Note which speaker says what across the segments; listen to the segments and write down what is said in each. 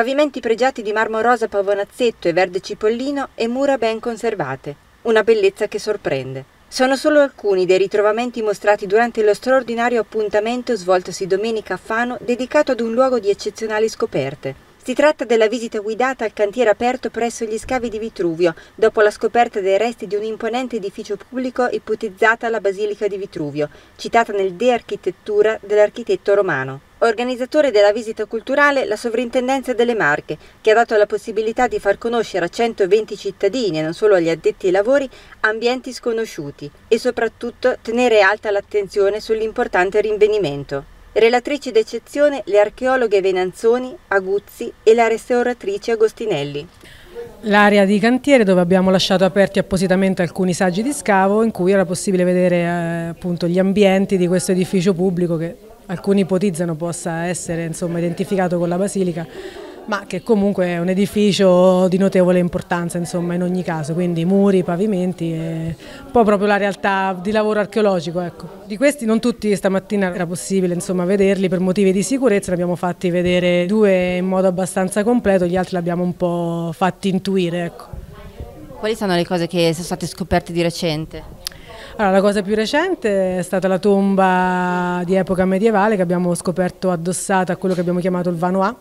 Speaker 1: pavimenti pregiati di marmo rosa pavonazzetto e verde cipollino e mura ben conservate, una bellezza che sorprende. Sono solo alcuni dei ritrovamenti mostrati durante lo straordinario appuntamento svoltosi domenica a Fano dedicato ad un luogo di eccezionali scoperte, si tratta della visita guidata al cantiere aperto presso gli scavi di Vitruvio, dopo la scoperta dei resti di un imponente edificio pubblico ipotizzata alla Basilica di Vitruvio, citata nel De Architettura dell'architetto romano. Organizzatore della visita culturale la Sovrintendenza delle Marche, che ha dato la possibilità di far conoscere a 120 cittadini e non solo agli addetti ai lavori ambienti sconosciuti e soprattutto tenere alta l'attenzione sull'importante rinvenimento. Relatrici d'eccezione le archeologhe Venanzoni, Aguzzi e la restauratrice Agostinelli.
Speaker 2: L'area di cantiere dove abbiamo lasciato aperti appositamente alcuni saggi di scavo in cui era possibile vedere eh, appunto, gli ambienti di questo edificio pubblico che alcuni ipotizzano possa essere insomma, identificato con la basilica, ma che comunque è un edificio di notevole importanza insomma, in ogni caso, quindi muri, pavimenti e un po' proprio la realtà di lavoro archeologico. Ecco. Di questi non tutti stamattina era possibile insomma, vederli per motivi di sicurezza, ne abbiamo fatti vedere due in modo abbastanza completo, gli altri li abbiamo un po' fatti intuire. Ecco. Quali sono le cose che sono state scoperte di recente? Allora, la cosa più recente è stata la tomba di epoca medievale che abbiamo scoperto addossata a quello che abbiamo chiamato il Vanois.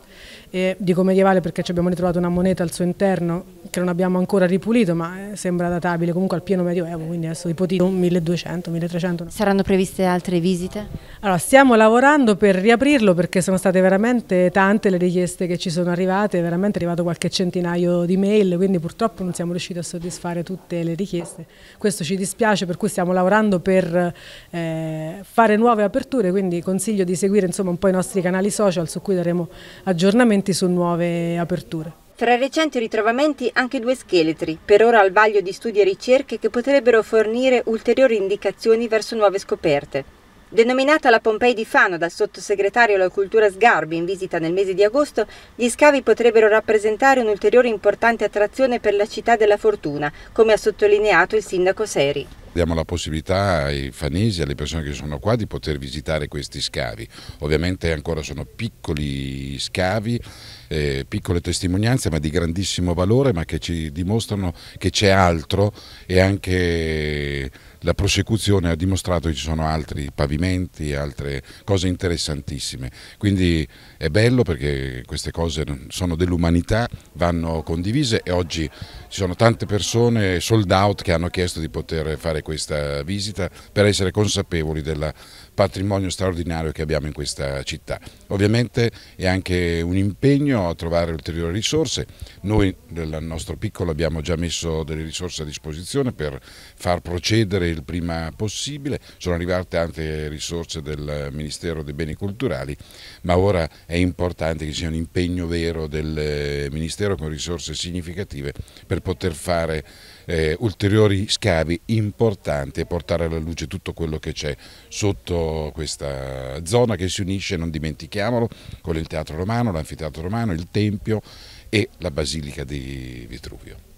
Speaker 2: E dico medievale perché ci abbiamo ritrovato una moneta al suo interno che non abbiamo ancora ripulito, ma eh, sembra databile comunque al pieno medioevo, quindi adesso ipotizzo 1200-1300. No. Saranno previste altre visite? Allora, stiamo lavorando per riaprirlo perché sono state veramente tante le richieste che ci sono arrivate, veramente è arrivato qualche centinaio di mail, quindi purtroppo non siamo riusciti a soddisfare tutte le richieste. Questo ci dispiace, per cui stiamo lavorando per eh, fare nuove aperture, quindi consiglio di seguire insomma, un po' i nostri canali social su cui daremo aggiornamenti su nuove aperture.
Speaker 1: Tra i recenti ritrovamenti anche due scheletri, per ora al vaglio di studi e ricerche che potrebbero fornire ulteriori indicazioni verso nuove scoperte. Denominata la Pompei di Fano dal sottosegretario alla cultura Sgarbi in visita nel mese di agosto, gli scavi potrebbero rappresentare un'ulteriore importante attrazione per la città della fortuna, come ha sottolineato il sindaco Seri.
Speaker 3: Diamo la possibilità ai fanesi, alle persone che sono qua, di poter visitare questi scavi. Ovviamente ancora sono piccoli scavi, eh, piccole testimonianze, ma di grandissimo valore, ma che ci dimostrano che c'è altro e anche la prosecuzione ha dimostrato che ci sono altri pavimenti, altre cose interessantissime. Quindi è bello perché queste cose sono dell'umanità, vanno condivise e oggi ci sono tante persone sold out che hanno chiesto di poter fare questa visita per essere consapevoli del patrimonio straordinario che abbiamo in questa città. Ovviamente è anche un impegno a trovare ulteriori risorse. Noi nel nostro piccolo abbiamo già messo delle risorse a disposizione per far procedere il prima possibile, sono arrivate anche risorse del Ministero dei Beni Culturali, ma ora è importante che ci sia un impegno vero del eh, Ministero con risorse significative per poter fare eh, ulteriori scavi importanti e portare alla luce tutto quello che c'è sotto questa zona che si unisce, non dimentichiamolo, con il Teatro Romano, l'Anfiteatro Romano, il Tempio e la Basilica di Vitruvio.